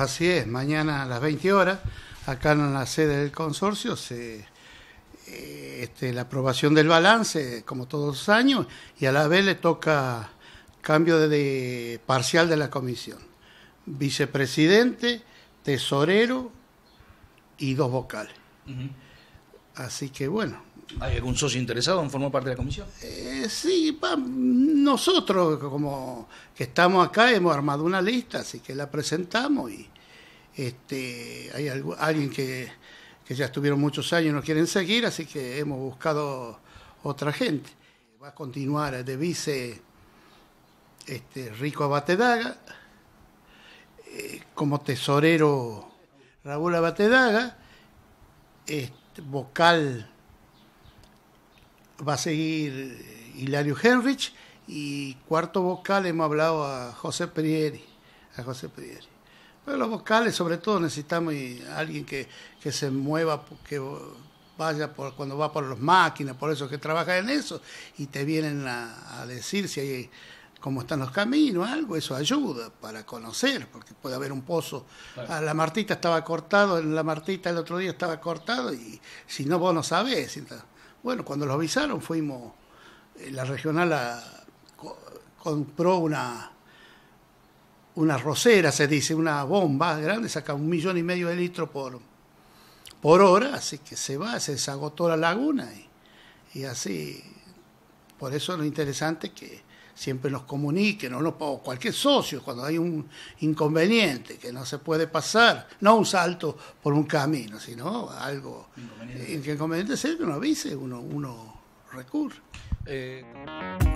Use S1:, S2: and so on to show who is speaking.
S1: Así es, mañana a las 20 horas, acá en la sede del consorcio, eh, este, la aprobación del balance, como todos los años, y a la vez le toca cambio de, parcial de la comisión. Vicepresidente, tesorero y dos vocales. Así que bueno. ¿Hay algún socio interesado en formar parte de la comisión? Eh, sí, nosotros como que estamos acá hemos armado una lista, así que la presentamos y este, hay alguien que, ya estuvieron muchos años y no quieren seguir, así que hemos buscado otra gente. Va a continuar de vice este, Rico Abatedaga, eh, como tesorero Raúl Abatedaga, este, vocal va a seguir Hilario Henrich y cuarto vocal hemos hablado a José Prieri, a José Prieri. Pero los vocales sobre todo necesitamos alguien que, se mueva, que vaya por, cuando va por las máquinas, por eso que trabaja en eso y te vienen a, a decir si hay cómo están los caminos, algo, eso ayuda para conocer, porque puede haber un pozo. Ah, la Martita estaba cortado, en la Martita el otro día estaba cortado y si no vos no sabés. bueno, cuando lo avisaron fuimos, eh, la regional compró una una rosera, se dice, una bomba grande, saca un millón y medio de litros por, por hora, así que se va, se desagotó la laguna y así por eso lo interesante que siempre nos comuniquen, o, no, cualquier socio, cuando hay un inconveniente, que no se puede pasar, no un salto por un camino, sino algo inconveniente, eh, inconveniente ser que uno avise, uno, uno recurre. Eh,